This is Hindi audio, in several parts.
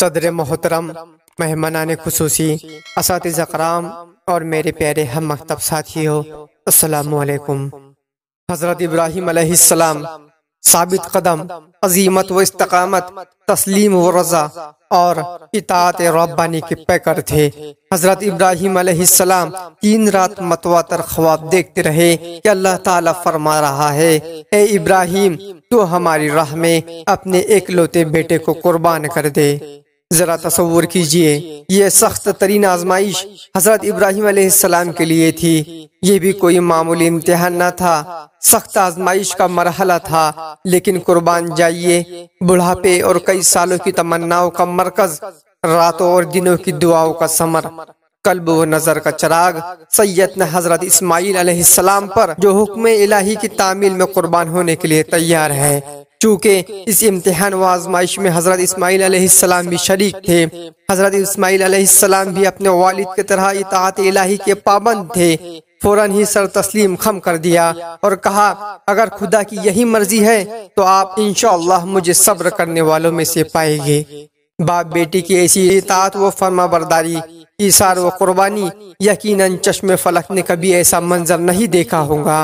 सदर मोहतरम मेहमान खसूसी इस कराम और मेरे प्यारे हम मकतब साथी हो असलकुम हज़रत इब्राहिम साबित कदम अजीमत व इस्तकामत तस्लीम व रजा और इतात रब्बानी के पैकर थे हजरत इब्राहिम तीन रात मतवातर ख्वाब देखते रहे कि अल्लाह ताला फरमा रहा है ए इब्राहिम तू तो हमारी राह में अपने एकलौते बेटे को कुर्बान कर दे ज़रा तस्वर कीजिए यह सख्त तरीन आजमाइश हजरत इब्राहिम सलाम के लिए थी ये भी कोई मामूली इम्तिहान न था सख्त आजमाइश का मरहला था लेकिन कुर्बान जाइए बुढ़ापे और कई सालों की तमन्नाओं का मरकज रातों और दिनों की दुआओं का समर कल्ब व नज़र का चराग सैयद ने हज़रत इसमाइल सलाम पर जो हुक्म इलाही की तामील में कुर्बान होने के लिए तैयार है चूँकि इस इम्तहान व आजमाइश में हज़रत इसमाइल आसमाम भी शरीक थे हज़रत इसमाईल आसमाम भी अपने वालिद की तरह इतात इलाही के पाबंद थे फौरन ही सर तस्लीम खम कर दिया और कहा अगर खुदा की यही मर्जी है तो आप इनशा मुझे सब्र करने वालों में से पाएंगे बाप बेटी की ऐसी इतात व फर्मा बरदारी ईसार व कुर्बानी यकीनन चश्मे फलक ने कभी ऐसा मंजर नहीं देखा होगा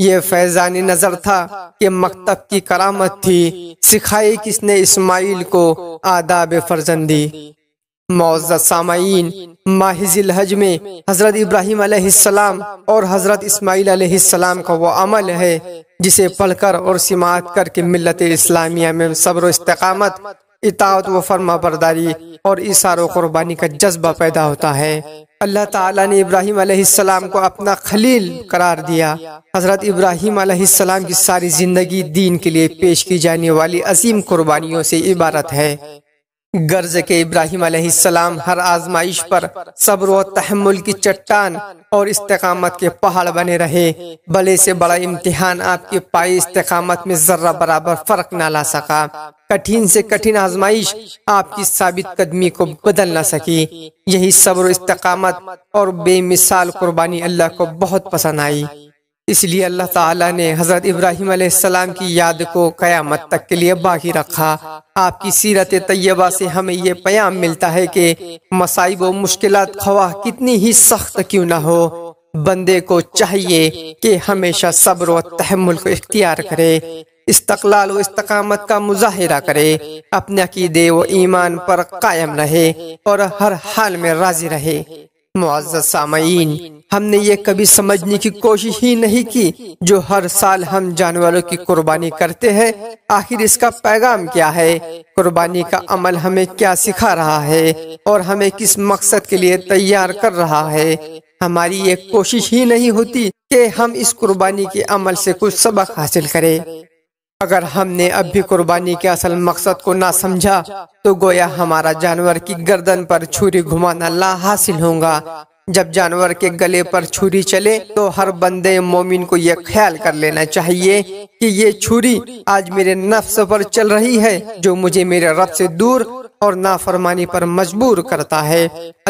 ये फैजानी नजर था कि मकतब की करामत थी सिखाई किसने इस्माइल को आदाब फर्जंदी मोजत सामीन हज में हज़रत इब्राहिम अलैहिस्सलाम और हज़रत इस्माइल अलैहिस्सलाम का वो अमल है जिसे पढ़कर और समात करके मिलत इस्लामिया में सब्र इस्तकामत इतात व फर्मा बरदारी और इशार क़ुरबानी का जज्बा पैदा होता है अल्लाह ताला ने इब्राहिम अलैहिस्सलाम को अपना खलील करार दिया हज़रत इब्राहिम अलैहिस्सलाम की सारी ज़िंदगी दीन के लिए पेश की जाने वाली असीम कुर्बानियों से इबारत है गर्ज के इब्राहिम सलाम हर आजमाइश पर सब्र और तहमुल की चट्टान और इस्तकामत के पहाड़ बने रहे भले से बड़ा इम्तिहान आपके पाए इस्तकामत में जर्रा बराबर फर्क ना ला सका कठिन से कठिन आजमाइश आपकी साबित कदमी को बदल ना सकी यही सब्र इस्तकामत और बेमिसाल कुर्बानी अल्लाह को बहुत पसंद आई इसलिए अल्लाह ताला ने हज़रत इब्राहिम आसमाम की याद को क़यामत तक के लिए बाकी रखा आपकी सीरत तय्यबा से हमें ये प्याम मिलता है कि मसाइब व मुश्किल खवाह कितनी ही सख्त क्यों ना हो बंदे को चाहिए कि हमेशा सब्र व तहमुल को इख्तियार करे इस्तकलाल व इस्तकामत का मुजाहरा करे अपने अकीदे व ईमान पर कायम रहे और हर हाल में राजी रहे मुआजत सामीन हमने ये कभी समझने की कोशिश ही नहीं की जो हर साल हम जानवरों की कुर्बानी करते हैं आखिर इसका पैगाम क्या है कुर्बानी का अमल हमें क्या सिखा रहा है और हमें किस मकसद के लिए तैयार कर रहा है हमारी ये कोशिश ही नहीं होती कि हम इस कुर्बानी के अमल से कुछ सबक हासिल करें अगर हमने अब भी कुर्बानी के असल मकसद को ना समझा तो गोया हमारा जानवर की गर्दन पर छुरी घुमाना ला हासिल होगा जब जानवर के गले पर छुरी चले तो हर बंदे मोमिन को यह ख्याल कर लेना चाहिए कि ये छुरी आज मेरे नफ्स पर चल रही है जो मुझे मेरे रब से दूर और नाफरमानी पर मजबूर करता है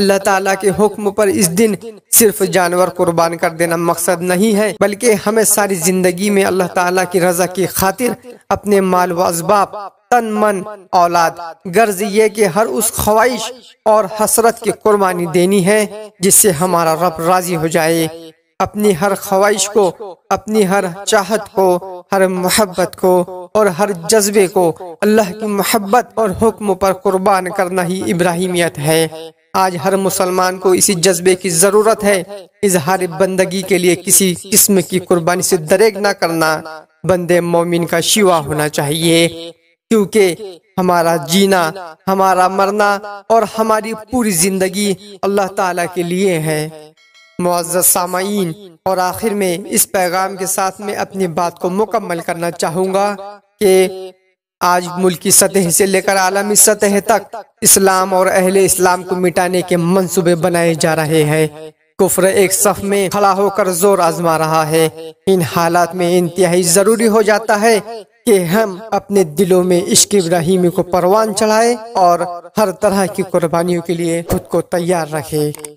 अल्लाह ताला के हुक्म पर इस दिन सिर्फ जानवर कुर्बान कर देना मकसद नहीं है बल्कि हमें सारी जिंदगी में अल्लाह ताला की रजा की खातिर अपने माल व असबाब तन मन औलाद गर्ज ये कि हर उस ख्वाहिश और हसरत की कुर्बानी देनी है जिससे हमारा रब राजी हो जाए अपनी हर ख्वाहिश को अपनी हर चाहत को हर मोहब्बत को और हर जज्बे को अल्लाह की मोहब्बत और हुक्म पर कुर्बान करना ही इब्राहिमियत है आज हर मुसलमान को इसी जज्बे की ज़रूरत है इजहार बंदगी के लिए किसी किस्म की कुर्बानी से दरेग ना करना बंदे मोमिन का शिवा होना चाहिए क्योंकि हमारा जीना हमारा मरना और हमारी पूरी ज़िंदगी अल्लाह ताला के लिए है मुआज़ सामीन और आखिर में इस पैगाम के साथ में अपनी बात को मुकम्मल करना चाहूँगा कि आज मुल्की सतह से लेकर आलमी सतह तक इस्लाम और अहले इस्लाम को मिटाने के मंसूबे बनाए जा रहे हैं कुफर एक सफ में खड़ा होकर जोर आजमा रहा है इन हालात में इंतहाई ज़रूरी हो जाता है कि हम अपने दिलों में इश्क इब्राहिमी को परवान चढ़ाएं और हर तरह की कुर्बानियों के लिए खुद को तैयार रखें